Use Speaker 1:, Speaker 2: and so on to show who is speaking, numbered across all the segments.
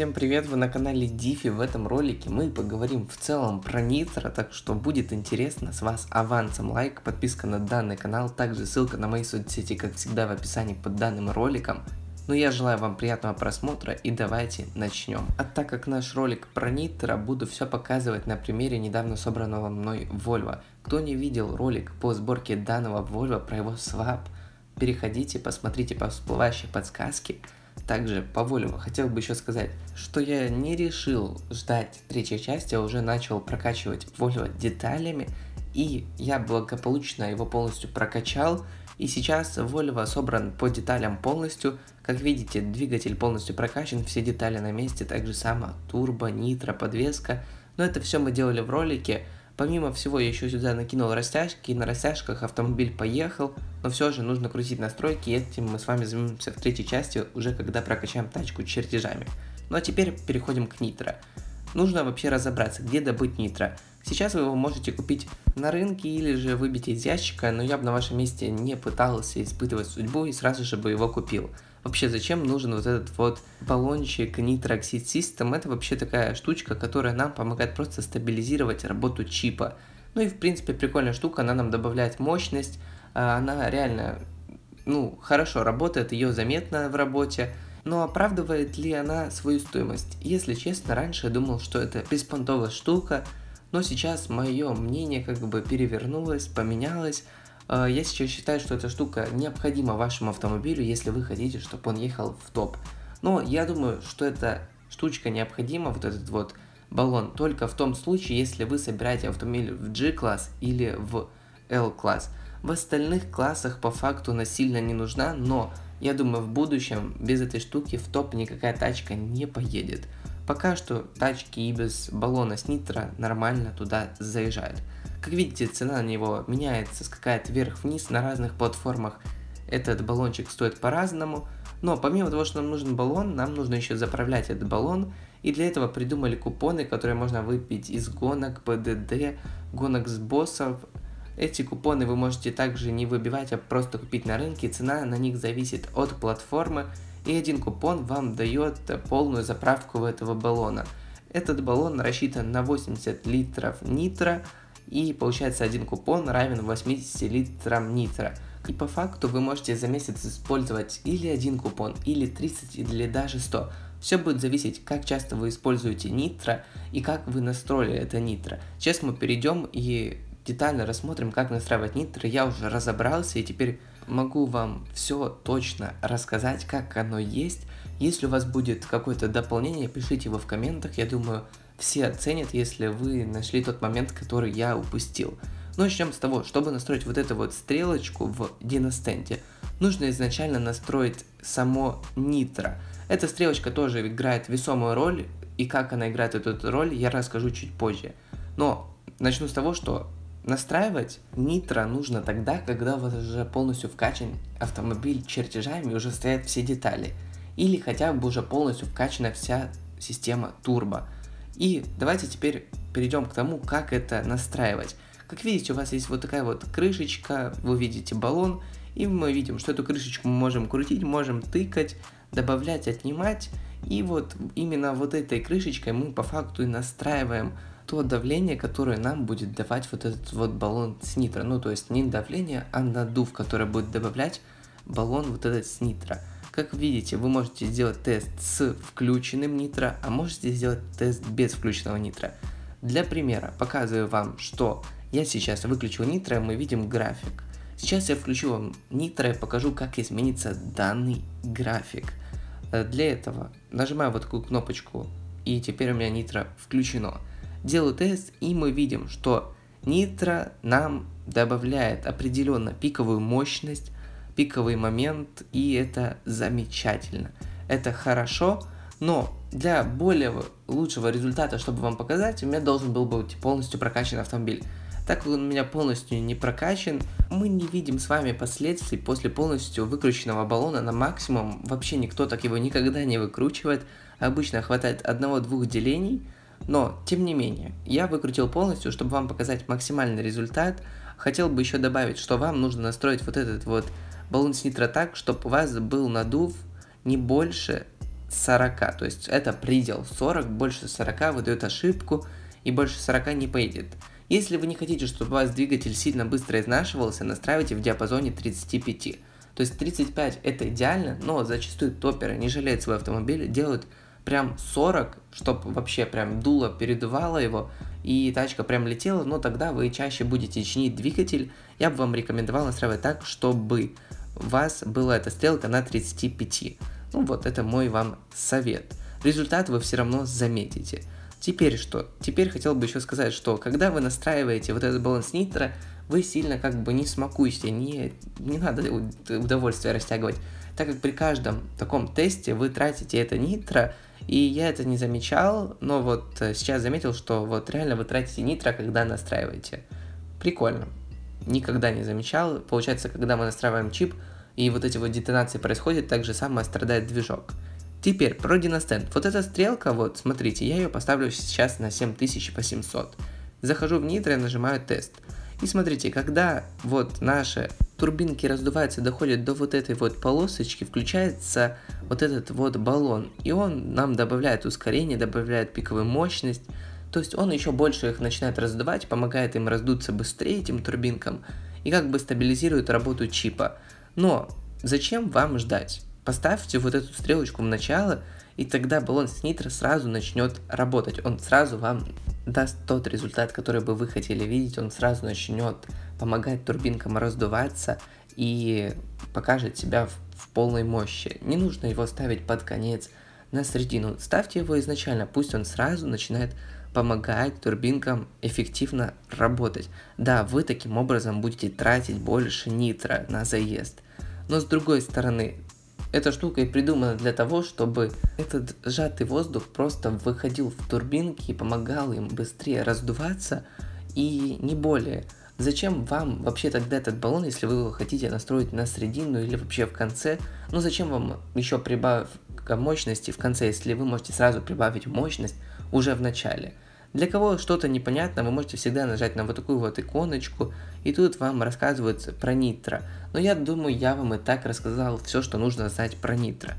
Speaker 1: Всем привет, вы на канале Дифи. В этом ролике мы поговорим в целом про Нитро, так что будет интересно, с вас авансом лайк, подписка на данный канал, также ссылка на мои соцсети, как всегда, в описании под данным роликом. Ну я желаю вам приятного просмотра и давайте начнем. А так как наш ролик про Нитро, буду все показывать на примере недавно собранного мной Volvo. Кто не видел ролик по сборке данного Volvo про его свап, переходите, посмотрите по всплывающей подсказке, также по Паволева хотел бы еще сказать, что я не решил ждать третьей части, а уже начал прокачивать Вольво деталями, и я благополучно его полностью прокачал, и сейчас Volvo собран по деталям полностью. Как видите, двигатель полностью прокачан, все детали на месте, так же само турбо, нитро, подвеска. Но это все мы делали в ролике, Помимо всего, я еще сюда накинул растяжки, и на растяжках автомобиль поехал, но все же нужно крутить настройки, и этим мы с вами займемся в третьей части, уже когда прокачаем тачку чертежами. Ну а теперь переходим к нитро. Нужно вообще разобраться, где добыть нитро. Сейчас вы его можете купить на рынке или же выбить из ящика, но я бы на вашем месте не пытался испытывать судьбу и сразу же бы его купил. Вообще, зачем нужен вот этот вот баллончик Nitroxid System? Это вообще такая штучка, которая нам помогает просто стабилизировать работу чипа. Ну и, в принципе, прикольная штука, она нам добавляет мощность, а, она реально, ну, хорошо работает, ее заметно в работе, но оправдывает ли она свою стоимость? Если честно, раньше я думал, что это беспонтовая штука, но сейчас мое мнение как бы перевернулось, поменялось, Э, я сейчас считаю, что эта штука необходима вашему автомобилю, если вы хотите, чтобы он ехал в топ. Но я думаю, что эта штучка необходима, вот этот вот баллон, только в том случае, если вы собираете автомобиль в G-класс или в L-класс. В остальных классах по факту она сильно не нужна, но я думаю, в будущем без этой штуки в топ никакая тачка не поедет. Пока что тачки и без баллона с нитро нормально туда заезжают. Как видите, цена на него меняется, скакает вверх-вниз на разных платформах. Этот баллончик стоит по-разному, но помимо того, что нам нужен баллон, нам нужно еще заправлять этот баллон, и для этого придумали купоны, которые можно выпить из гонок, ПДД, гонок с боссов. Эти купоны вы можете также не выбивать, а просто купить на рынке, цена на них зависит от платформы, и один купон вам дает полную заправку этого баллона. Этот баллон рассчитан на 80 литров нитра и получается один купон равен 80 литрам нитра. И по факту вы можете за месяц использовать или один купон, или 30, или даже 100. Все будет зависеть, как часто вы используете нитро и как вы настроили это нитро. Сейчас мы перейдем и детально рассмотрим, как настраивать нитро. Я уже разобрался и теперь могу вам все точно рассказать, как оно есть. Если у вас будет какое-то дополнение, пишите его в комментах. Я думаю, все оценят, если вы нашли тот момент, который я упустил. Но ну, начнем с того, чтобы настроить вот эту вот стрелочку в диностенде, нужно изначально настроить само нитро. Эта стрелочка тоже играет весомую роль, и как она играет эту роль, я расскажу чуть позже. Но начну с того, что Настраивать нитро нужно тогда, когда у вас уже полностью вкачан автомобиль чертежами, уже стоят все детали. Или хотя бы уже полностью вкачана вся система турбо. И давайте теперь перейдем к тому, как это настраивать. Как видите, у вас есть вот такая вот крышечка, вы видите баллон, и мы видим, что эту крышечку мы можем крутить, можем тыкать, добавлять, отнимать. И вот именно вот этой крышечкой мы по факту и настраиваем то давление, которое нам будет давать вот этот вот баллон с нитро. Ну, то есть не давление, а надув, который будет добавлять баллон вот этот с нитро. Как видите, вы можете сделать тест с включенным нитро, а можете сделать тест без включенного нитро. Для примера показываю вам, что я сейчас выключил нитро, мы видим график. Сейчас я включу вам нитро и покажу, как изменится данный график. Э, для этого нажимаю вот такую кнопочку, и теперь у меня нитро включено. Делаю тест, и мы видим, что нитро нам добавляет определенно пиковую мощность, пиковый момент, и это замечательно. Это хорошо, но для более лучшего результата, чтобы вам показать, у меня должен был быть полностью прокачан автомобиль. Так как он у меня полностью не прокачан, мы не видим с вами последствий после полностью выкрученного баллона на максимум. Вообще никто так его никогда не выкручивает. Обычно хватает одного-двух делений. Но, тем не менее, я выкрутил полностью, чтобы вам показать максимальный результат. Хотел бы еще добавить, что вам нужно настроить вот этот вот баланс нитро так, чтобы у вас был надув не больше 40, то есть это предел 40, больше 40 выдает ошибку и больше 40 не поедет. Если вы не хотите, чтобы у вас двигатель сильно быстро изнашивался, настраивайте в диапазоне 35. То есть 35 это идеально, но зачастую топеры не жалеют свой автомобиль, делают прям 40, чтобы вообще прям дуло передувало его, и тачка прям летела, но тогда вы чаще будете чинить двигатель. Я бы вам рекомендовал настраивать так, чтобы вас была эта стрелка на 35. Ну вот, это мой вам совет. Результат вы все равно заметите. Теперь что? Теперь хотел бы еще сказать, что когда вы настраиваете вот этот баланс нитро, вы сильно как бы не смакуете, не, не надо удовольствие растягивать, так как при каждом таком тесте вы тратите это нитро, и я это не замечал, но вот э, сейчас заметил, что вот реально вы тратите нитро, когда настраиваете. Прикольно никогда не замечал. Получается, когда мы настраиваем чип, и вот эти вот детонации происходят, так же самое страдает движок. Теперь про диностенд. Вот эта стрелка, вот, смотрите, я ее поставлю сейчас на 7000 по 700. Захожу в нитро и нажимаю тест. И смотрите, когда вот наши турбинки раздуваются, доходят до вот этой вот полосочки, включается вот этот вот баллон. И он нам добавляет ускорение, добавляет пиковую мощность. То есть он еще больше их начинает раздувать, помогает им раздуться быстрее этим турбинкам и как бы стабилизирует работу чипа. Но зачем вам ждать? Поставьте вот эту стрелочку в начало, и тогда баллон с нитро сразу начнет работать. Он сразу вам даст тот результат, который бы вы хотели видеть. Он сразу начнет помогать турбинкам раздуваться и покажет себя в, в полной мощи. Не нужно его ставить под конец на середину. Ставьте его изначально, пусть он сразу начинает помогает турбинкам эффективно работать. Да, вы таким образом будете тратить больше нитро на заезд. Но с другой стороны, эта штука и придумана для того, чтобы этот сжатый воздух просто выходил в турбинки и помогал им быстрее раздуваться и не более. Зачем вам вообще тогда этот баллон, если вы его хотите настроить на середину или вообще в конце? Ну зачем вам еще прибавка мощности в конце, если вы можете сразу прибавить мощность уже в начале. Для кого что-то непонятно, вы можете всегда нажать на вот такую вот иконочку, и тут вам рассказывают про нитро. Но я думаю, я вам и так рассказал все, что нужно знать про нитро.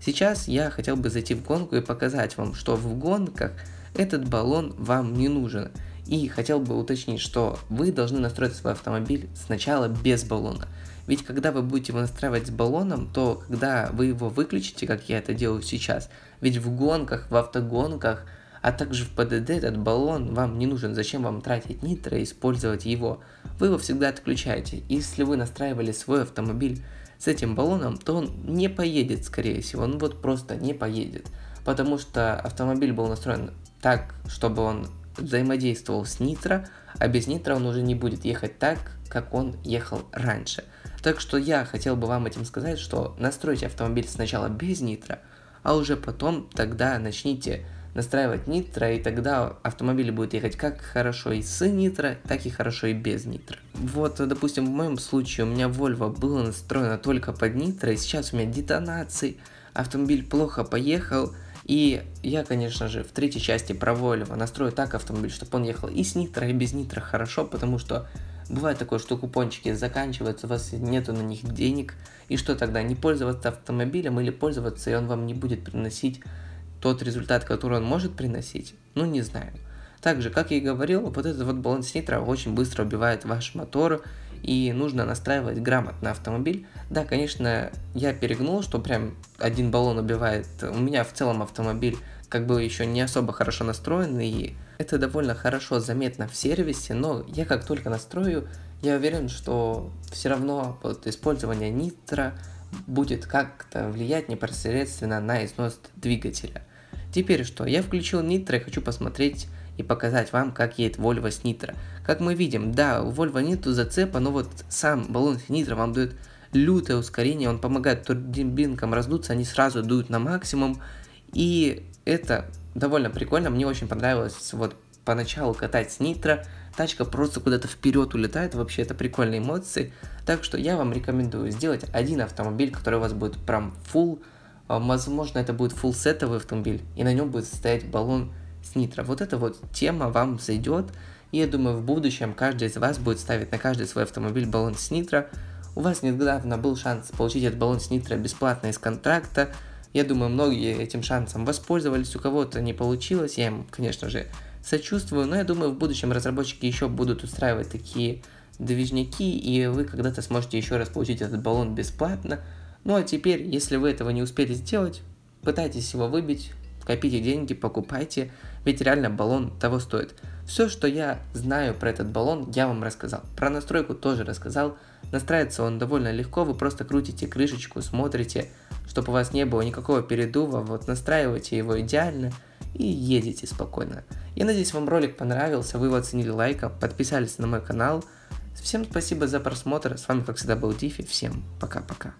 Speaker 1: Сейчас я хотел бы зайти в гонку и показать вам, что в гонках этот баллон вам не нужен. И хотел бы уточнить, что вы должны настроить свой автомобиль сначала без баллона. Ведь когда вы будете его настраивать с баллоном, то когда вы его выключите, как я это делаю сейчас, ведь в гонках, в автогонках – а также в ПДД этот баллон вам не нужен, зачем вам тратить нитро и использовать его. Вы его всегда отключаете. Если вы настраивали свой автомобиль с этим баллоном, то он не поедет, скорее всего, он вот просто не поедет. Потому что автомобиль был настроен так, чтобы он взаимодействовал с нитро, а без нитро он уже не будет ехать так, как он ехал раньше. Так что я хотел бы вам этим сказать, что настройте автомобиль сначала без нитро, а уже потом тогда начните настраивать нитро, и тогда автомобили будет ехать как хорошо и с нитро, так и хорошо и без нитро. Вот, допустим, в моем случае у меня Volvo было настроено только под нитро, и сейчас у меня детонации, автомобиль плохо поехал, и я, конечно же, в третьей части про Volvo настрою так автомобиль, чтобы он ехал и с нитро, и без нитро хорошо, потому что Бывает такое, что купончики заканчиваются, у вас нету на них денег, и что тогда, не пользоваться автомобилем или пользоваться, и он вам не будет приносить тот результат, который он может приносить, ну не знаю. Также, как я и говорил, вот этот вот баланс нитро очень быстро убивает ваш мотор, и нужно настраивать грамотно автомобиль. Да, конечно, я перегнул, что прям один баллон убивает. У меня в целом автомобиль как бы еще не особо хорошо настроен, и это довольно хорошо заметно в сервисе, но я как только настрою, я уверен, что все равно вот использование нитро будет как-то влиять непосредственно на износ двигателя. Теперь что, я включил нитро и хочу посмотреть и показать вам, как едет Volvo с нитро. Как мы видим, да, у Volvo нету зацепа, но вот сам баллон с нитро вам дает лютое ускорение, он помогает турбинкам раздуться, они сразу дуют на максимум, и это довольно прикольно, мне очень понравилось вот поначалу катать с нитро, тачка просто куда-то вперед улетает, вообще это прикольные эмоции, так что я вам рекомендую сделать один автомобиль, который у вас будет прям full а, возможно, это будет фулсетовый автомобиль, и на нем будет стоять баллон с нитро. Вот эта вот тема вам зайдет, и я думаю, в будущем каждый из вас будет ставить на каждый свой автомобиль баллон с нитро. У вас недавно был шанс получить этот баллон с нитро бесплатно из контракта. Я думаю, многие этим шансом воспользовались, у кого-то не получилось, я им, конечно же, сочувствую, но я думаю, в будущем разработчики еще будут устраивать такие движники, и вы когда-то сможете еще раз получить этот баллон бесплатно. Ну а теперь, если вы этого не успели сделать, пытайтесь его выбить, копите деньги, покупайте, ведь реально баллон того стоит. Все, что я знаю про этот баллон, я вам рассказал. Про настройку тоже рассказал. Настраивается он довольно легко, вы просто крутите крышечку, смотрите, чтобы у вас не было никакого передува, вот настраивайте его идеально и едете спокойно. Я надеюсь, вам ролик понравился, вы его оценили лайком, подписались на мой канал. Всем спасибо за просмотр, с вами как всегда был Дифи, всем пока-пока.